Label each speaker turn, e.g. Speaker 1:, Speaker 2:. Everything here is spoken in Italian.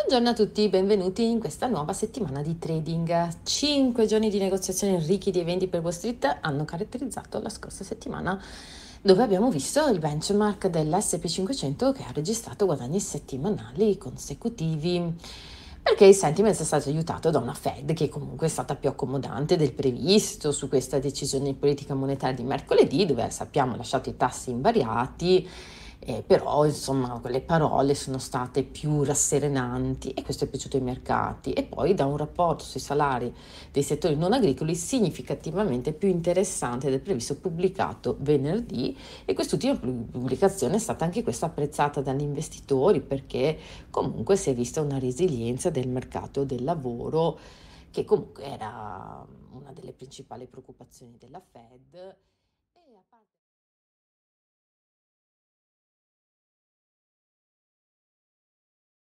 Speaker 1: Buongiorno a tutti, benvenuti in questa nuova settimana di trading. 5 giorni di negoziazioni ricchi di eventi per Wall Street hanno caratterizzato la scorsa settimana dove abbiamo visto il benchmark dell'SP500 che ha registrato guadagni settimanali consecutivi perché il sentiment è stato aiutato da una Fed che comunque è stata più accomodante del previsto su questa decisione di politica monetaria di mercoledì, dove sappiamo ha lasciato i tassi invariati eh, però insomma le parole sono state più rasserenanti e questo è piaciuto ai mercati e poi da un rapporto sui salari dei settori non agricoli significativamente più interessante del previsto pubblicato venerdì e quest'ultima pubblicazione è stata anche questa apprezzata dagli investitori perché comunque si è vista una resilienza del mercato del lavoro che comunque era una delle principali preoccupazioni della Fed.